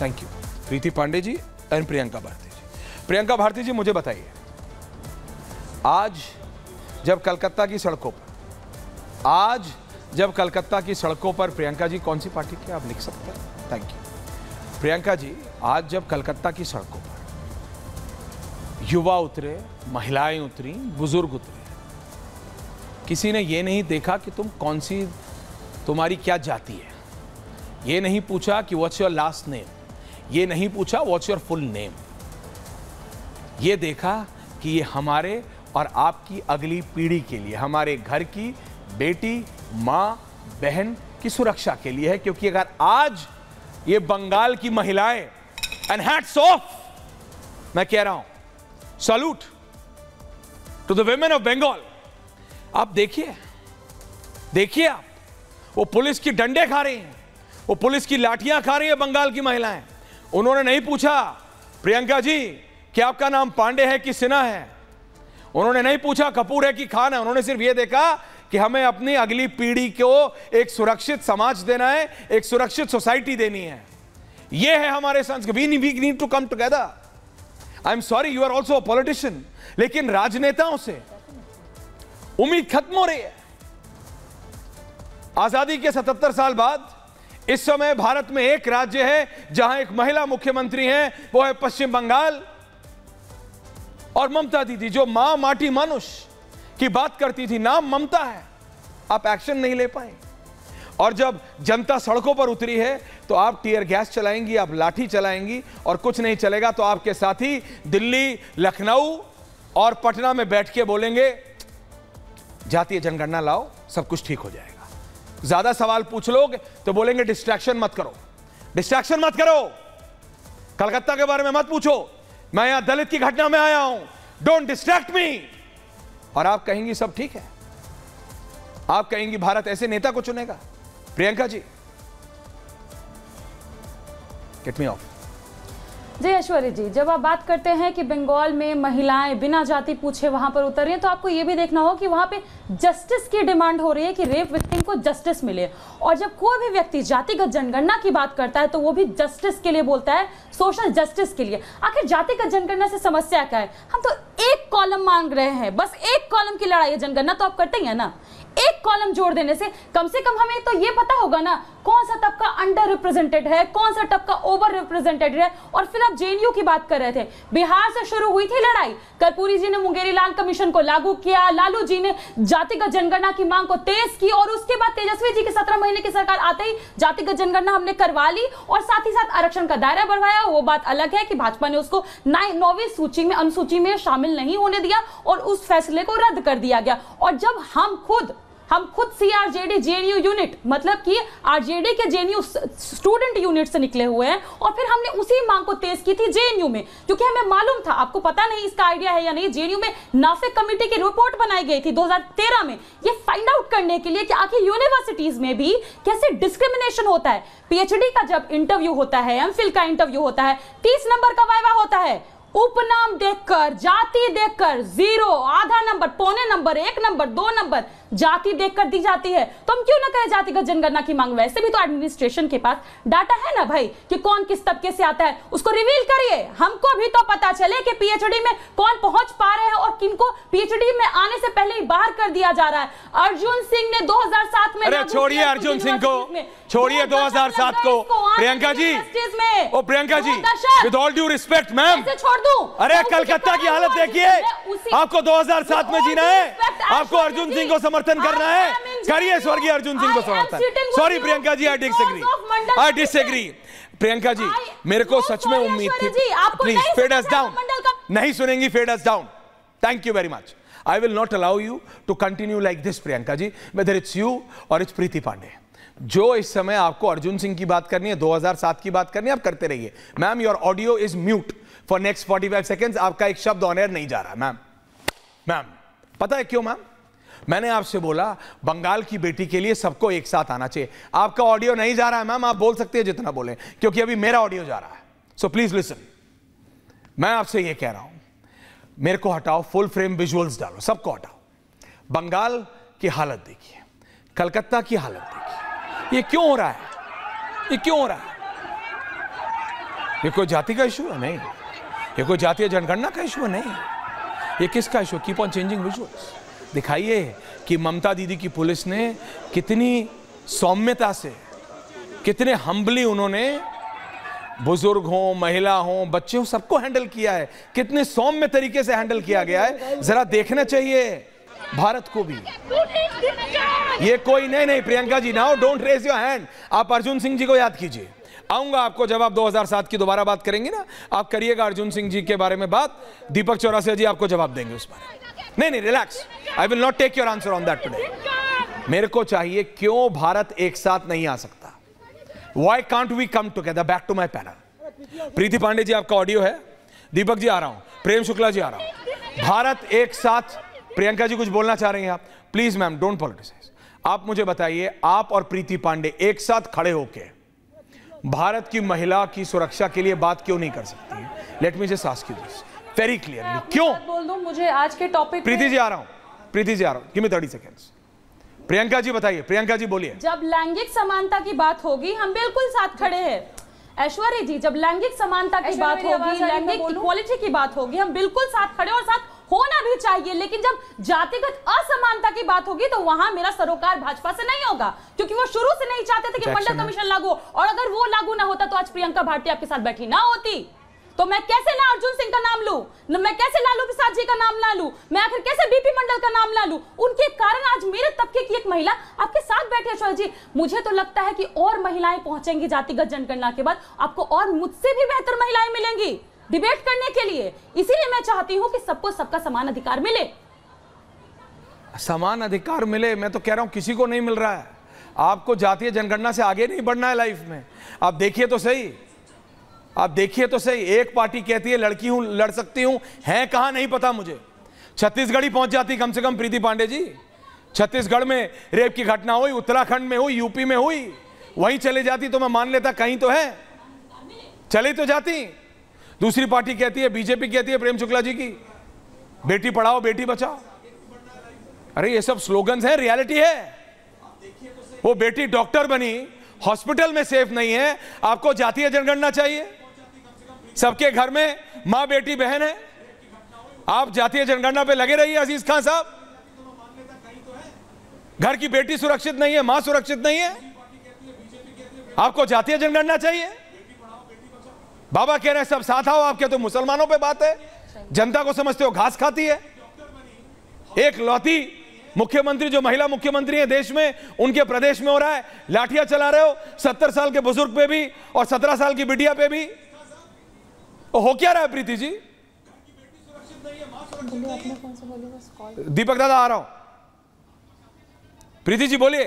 thank you Preeti Pandey ji and Priyanka Bharti ji Priyanka Bharti ji मुझे बताइए आज जब कलकत्ता की सड़कों पर आज जब कलकत्ता की सड़कों पर प्रियंका जी कौन सी पार्टी के आप लिख सकते हैं थैंक यू प्रियंका जी आज जब कलकत्ता की सड़कों पर युवा उतरे महिलाएं उतरी बुजुर्ग उतरे किसी ने यह नहीं देखा कि तुम कौन सी तुम्हारी क्या जाति है ये नहीं पूछा कि व्हाट्स योर लास्ट नेम ये नहीं पूछा वॉट्स योर फुल नेम ये देखा कि ये हमारे और आपकी अगली पीढ़ी के लिए हमारे घर की बेटी माँ बहन की सुरक्षा के लिए है क्योंकि अगर आज ये बंगाल की महिलाएं एंड हैट्स ऑफ मैं कह रहा हूं salute to the women of Bengal आप देखिए देखिए आप वो पुलिस की डंडे खा रही हैं वो पुलिस की लाठियां खा रही है बंगाल की महिलाएं उन्होंने नहीं पूछा प्रियंका जी कि आपका नाम पांडे है कि सिन्हा है उन्होंने नहीं पूछा कपूर है कि खान है उन्होंने सिर्फ यह देखा कि हमें अपनी अगली पीढ़ी को एक सुरक्षित समाज देना है एक सुरक्षित सोसाइटी देनी है यह है हमारे संस्कृत we need to come together I am sorry you are also politician लेकिन राजनेताओं से उम्मीद खत्म हो रही है आजादी के 77 साल बाद इस समय भारत में एक राज्य है जहां एक महिला मुख्यमंत्री हैं वो है पश्चिम बंगाल और ममता दीदी जो मां माटी मानुष की बात करती थी नाम ममता है आप एक्शन नहीं ले पाए और जब जनता सड़कों पर उतरी है तो आप टीयर गैस चलाएंगी आप लाठी चलाएंगी और कुछ नहीं चलेगा तो आपके साथी दिल्ली लखनऊ और पटना में बैठ के बोलेंगे जातीय जनगणना लाओ सब कुछ ठीक हो जाएगा ज्यादा सवाल पूछ लोग तो बोलेंगे डिस्ट्रैक्शन मत करो डिस्ट्रैक्शन मत करो कलकत्ता के बारे में मत पूछो मैं यहां दलित की घटना में आया हूं डोंट डिस्ट्रैक्ट मी और आप कहेंगी सब ठीक है आप कहेंगी भारत ऐसे नेता को चुनेगा Priyanka ji get me off ji Aishwarya ji जब आप बात करते हैं कि बंगाल में महिलाएं बिना जाति पूछे वहां पर उतर रही हैं तो आपको यह भी देखना हो कि वहां पे जस्टिस की डिमांड हो रही है कि रेप को जस्टिस मिले और जब कोई भी व्यक्ति जातिगत जनगणना की बात करता है तो वो भी जस्टिस के लिए बोलता है सोशल जस्टिस के लिए आखिर जातिगत जनगणना से समस्या क्या है हम तो एक कॉलम मांग रहे हैं बस एक कॉलम की लड़ाई है जनगणना तो आप करते ही है ना एक कॉलम जोड़ देने से कम से कम हमें तो ये पता होगा ना कौन सा तबका अंडर रिप्रेजेंटेड है कौन सा तबका ओवर रिप्रेजेंटेड है और फिर आप जेएनयू की बात कर रहे थे बिहार से शुरू हुई थी लड़ाई कर्पूरी जी ने मुंगेरी लाल कमीशन को लागू किया लालू जी ने जातिगत जनगणना की मांग को तेज की और उसके बाद तेजस्वी जी की सत्रह महीने की सरकार आते ही जातिगत जनगणना हमने करवा ली और साथ ही साथ आरक्षण का दायरा बढ़वाया वो बात अलग है कि भाजपा ने उसको नौवीं सूची में अनुसूची में शामिल नहीं होने दिया और उस फैसले को रद्द कर दिया गया और जब हम खुद हम खुद सीआरजेडी जेएनयू यूनिट मतलब कि आरजेडी के जेएनयू स्टूडेंट यूनिट से निकले हुए हैं और फिर हमने उसी मांग को तेज की थी जेएनयू में क्योंकि हमें मालूम था आपको पता नहीं इसका आइडिया है या नहीं जेएनयू में नाफिक कमेटी की रिपोर्ट बनाई गई थी 2013 में ये फाइंड आउट करने के लिए कि आखिर यूनिवर्सिटीज में भी कैसे डिस्क्रिमिनेशन होता है पीएचडी का जब इंटरव्यू होता है एमफिल का इंटरव्यू होता है तीस नंबर का वाइवा होता है उपनाम देखकर जाति देखकर जीरो आधा नंबर पौने नंबर एक नंबर दो नंबर जाति देखकर दी जाती है तो हम क्यों ना करें जातिगत जनगणना की मांग वैसे भी तो एडमिनिस्ट्रेशन के पास डाटा है ना भाई कि कौन किस तबके से आता है उसको रिवील करिए हमको भी तो पता चले कि पीएचडी में कौन पहुंच पा रहे हैं और किनको पीएचडी में आने से पहले ही बाहर कर दिया जा रहा है अर्जुन सिंह ने सात में छोड़िए अर्जुन सिंह को छोड़िए सात को Priyanka ji oh Priyanka ji with all due respect ma'am छोड़ दू अरे तो कलकत्ता की हालत देखिए आपको सात में जीना है आपको अर्जुन सिंह को समर्थन करना है करिए स्वर्गीय अर्जुन सिंह को समर्थन sorry Priyanka ji I disagree I disagree Priyanka ji मेरे को सच में उम्मीद थी प्लीज फेड अस डाउन नहीं सुनेंगी fed us down thank you very much I will not allow you to continue like this Priyanka ji whether it's you or it's Preeti Pandey जो इस समय आपको अर्जुन सिंह की बात करनी है 2007 की बात करनी है आप करते रहिए ma'am your audio is mute for next 45 seconds आपका एक शब्द ऑन एयर नहीं जा रहा मैम मैम पता है क्यों मैम मैंने आपसे बोला बंगाल की बेटी के लिए सबको एक साथ आना चाहिए आपका ऑडियो नहीं जा रहा है मैम आप बोल सकते हैं जितना बोले क्योंकि अभी मेरा ऑडियो जा रहा है सो प्लीज लिसन मैं आपसे यह कह रहा हूं मेरे को हटाओ फुल फ्रेम विजुअल्स डालो सबको हटाओ बंगाल की हालत देखिए कलकत्ता की हालत देखिए ये क्यों हो रहा है ये क्यों हो रहा है ये कोई जाति का इशू है नहीं ये कोई जातीय जनगणना का इशू है नहीं ये किसका issue keep on changing visuals दिखाइए कि ममता दीदी की पुलिस ने कितनी सौम्यता से कितने हम्बली उन्होंने बुजुर्ग हो महिला हो बच्चे हो सबको हैंडल किया है कितने सौम्य तरीके से हैंडल किया गया है जरा देखना चाहिए भारत को भी ये कोई नहीं नहीं Priyanka ji now don't raise your hand आप अर्जुन सिंह जी को याद कीजिए आऊंगा आपको जब आप 2007 की दोबारा बात करेंगे ना आप करिएगा अर्जुन सिंह जी के बारे में बात दीपक चौरासिया जी आपको जवाब देंगे उस बारे नहीं नहीं relax I will not take your answer on that today मेरे को चाहिए क्यों भारत एक साथ नहीं आ सकता why can't we come together back to my panel Preeti Pandey ji आपका ऑडियो है दीपक जी आ रहा हूं प्रेम शुक्ला जी आ रहा हूं भारत एक साथ प्रियंका जी कुछ बोलना चाह रही हैं आप प्लीज मैम डोंट पॉलिटिसाइज आप मुझे बताइए आप और प्रीति पांडे एक साथ खड़े होकर भारत की महिला की सुरक्षा के लिए बात क्यों नहीं कर सकती let me just ask you this very clearly क्यों बोल दो मुझे आज के टॉपिक प्रीति जी आ रहा हूं प्रीति जी आ रहा हूं give me 30 seconds Priyanka ji बताइए प्रियंका जी बोलिए जब लैंगिक समानता की बात होगी हम बिल्कुल साथ खड़े हैं ऐश्वर्य जी जब लैंगिक समानता की बात होगी लैंगिक इक्वालिटी की बात होगी हम बिल्कुल साथ खड़े और साथ चाहिए लेकिन जब जातिगत असमानता की बात होगी तो वहां मेरा सरोकार भाजपा से नहीं होगा क्योंकि वो शुरू से नहीं चाहते थे कि मंडल कमीशन लागू और अगर वो लागू ना होता तो आज प्रियंका भारती आपके साथ बैठी ना होती तो मैं कैसे ना अर्जुन सिंह का नाम लू ना मैं कैसे लालू प्रसाद जी का नाम ला लू मैं आखिर कैसे बीपी मंडल का नाम ला लू उनके कारण आज मेरे तबके की एक महिला आपके साथ बैठे अशोक जी मुझे तो लगता है कि और महिलाएं पहुंचेंगी जातिगत जनगणना के बाद आपको और मुझसे भी बेहतर महिलाएं मिलेंगी डिबेट करने के लिए इसीलिए मैं चाहती हूँ कि सबको सबका समान अधिकार मिले समान अधिकार मिले मैं तो कह रहा हूं किसी को नहीं मिल रहा है आपको जातीय जनगणना से आगे नहीं बढ़ना है लाइफ में आप देखिए तो सही आप देखिए तो सही एक पार्टी कहती है लड़की हूं लड़ सकती हूं है कहां नहीं पता मुझे छत्तीसगढ़ी पहुंच जाती कम से कम प्रीति पांडे जी छत्तीसगढ़ में रेप की घटना हुई उत्तराखंड में हुई यूपी में हुई वहीं चले जाती तो मैं मान लेता कहीं तो है चली तो जाती दूसरी पार्टी कहती है बीजेपी कहती है प्रेम शुक्ला जी की बेटी पढ़ाओ बेटी बचाओ अरे ये सब स्लोगन्स हैं रियलिटी है वो बेटी डॉक्टर बनी हॉस्पिटल में सेफ नहीं है आपको जातीय जनगणना चाहिए सबके घर में मां बेटी बहन है आप जातीय जनगणना पे लगे रहिए अजीज खान साहब घर की बेटी सुरक्षित नहीं है मां सुरक्षित नहीं है आपको जातीय जनगणना चाहिए बाबा कह रहे हैं सब साथ आओ आप क्या तो मुसलमानों पे बात है जनता को समझते हो घास खाती है एक लौती मुख्यमंत्री जो महिला मुख्यमंत्री है देश में उनके प्रदेश में हो रहा है लाठियां चला रहे हो सत्तर साल के बुजुर्ग पे भी और सत्रह साल की बिटिया पे भी हो क्या रहा है प्रीति जी दीपक दादा आ रहा हूं प्रीति जी बोलिए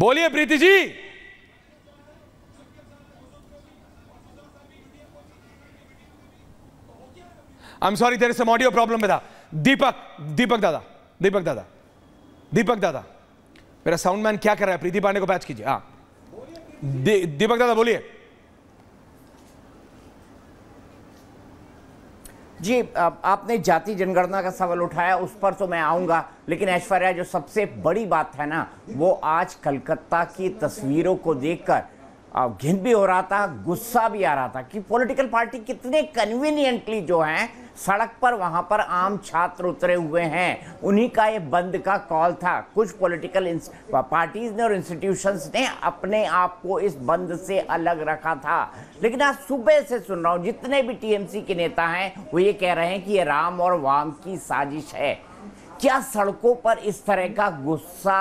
बोलिए Preeti ji I am sorry there is audio problem में था दीपक दीपक दादा दीपक दादा दीपक दादा मेरा साउंड मैन क्या कर रहा है प्रीति पांडे को बैच कीजिए हाँ दीपक दादा बोलिए जी आपने जाति जनगणना का सवाल उठाया उस पर तो मैं आऊँगा लेकिन ऐश्वर्या जो सबसे बड़ी बात है ना वो आज कलकत्ता की तस्वीरों को देखकर घिन भी हो रहा था गुस्सा भी आ रहा था कि पॉलिटिकल पार्टी कितने कन्वीनियंटली जो है सड़क पर वहाँ पर आम छात्र उतरे हुए हैं उन्हीं का ये बंद का कॉल था कुछ पॉलिटिकल पार्टीज ने और इंस्टीट्यूशंस ने अपने आप को इस बंद से अलग रखा था लेकिन आज सुबह से सुन रहा हूँ जितने भी टीएमसी के नेता हैं वो ये कह रहे हैं कि ये राम और वाम की साजिश है क्या सड़कों पर इस तरह का गुस्सा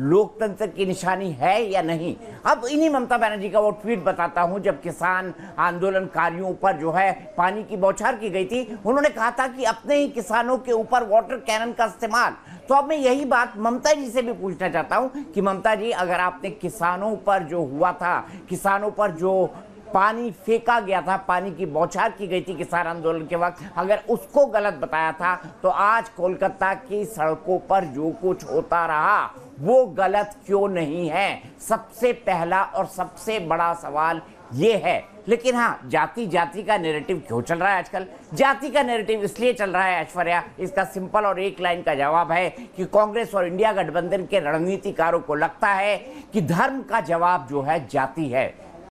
लोकतंत्र की निशानी है या नहीं अब इन्हीं ममता बनर्जी का वो ट्वीट बताता हूं जब किसान आंदोलनकारियों पर जो है पानी की बौछार की गई थी उन्होंने कहा था कि अपने ही किसानों के ऊपर वाटर कैनन का इस्तेमाल तो अब मैं यही बात ममता जी से भी पूछना चाहता हूं कि ममता जी अगर आपने किसानों पर जो हुआ था किसानों पर जो पानी फेंका गया था पानी की बौछार की गई थी किसान आंदोलन के वक्त अगर उसको गलत बताया था तो आज कोलकाता की सड़कों पर जो कुछ होता रहा वो गलत क्यों नहीं है सबसे पहला और सबसे बड़ा सवाल ये है लेकिन हाँ जाति जाति का नैरेटिव क्यों चल रहा है आजकल जाति का नैरेटिव इसलिए चल रहा है ऐश्वर्या इसका सिंपल और एक लाइन का जवाब है कि कांग्रेस और इंडिया गठबंधन के रणनीतिकारों को लगता है कि धर्म का जवाब जो है जाति है